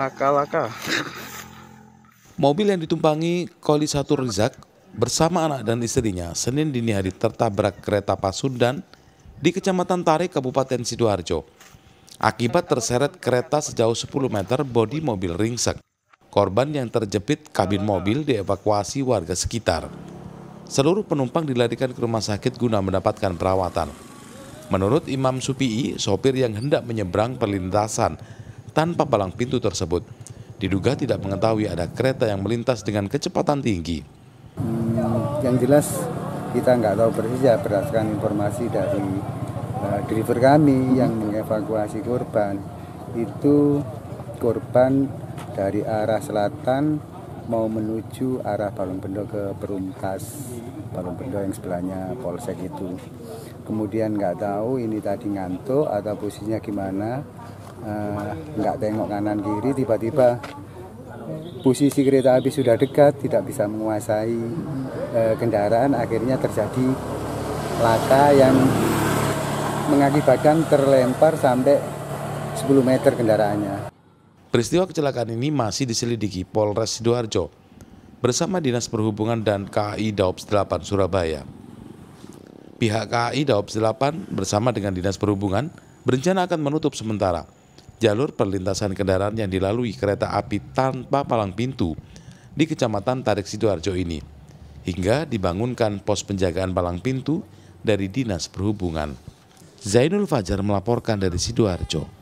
laka-laka. Mobil yang ditumpangi Koli Satu Rizak bersama anak dan istrinya Senin dini hari tertabrak kereta Pasundan di Kecamatan Tarik, Kabupaten Sidoarjo. Akibat terseret kereta sejauh 10 meter, bodi mobil ringsek. Korban yang terjepit kabin mobil dievakuasi warga sekitar. Seluruh penumpang dilarikan ke rumah sakit guna mendapatkan perawatan. Menurut Imam Supi'i, sopir yang hendak menyeberang perlintasan tanpa palang pintu tersebut. Diduga tidak mengetahui ada kereta yang melintas dengan kecepatan tinggi. Hmm, yang jelas kita nggak tahu persis ya berdasarkan informasi dari uh, driver kami yang mengevakuasi korban itu korban dari arah selatan mau menuju arah Palung Bendo ke perumtas Palung Bendo yang sebelahnya Polsek itu kemudian nggak tahu ini tadi ngantuk atau posisinya gimana uh, nggak tengok kanan kiri tiba-tiba posisi kereta api sudah dekat tidak bisa menguasai e, kendaraan akhirnya terjadi laka yang mengakibatkan terlempar sampai 10 meter kendaraannya. Peristiwa kecelakaan ini masih diselidiki Polres Sidoarjo bersama Dinas Perhubungan dan KAI Daops 8 Surabaya. Pihak KAI Daops 8 bersama dengan Dinas Perhubungan berencana akan menutup sementara jalur perlintasan kendaraan yang dilalui kereta api tanpa palang pintu di Kecamatan Tarik Sidoarjo ini, hingga dibangunkan pos penjagaan palang pintu dari Dinas Perhubungan. Zainul Fajar melaporkan dari Sidoarjo.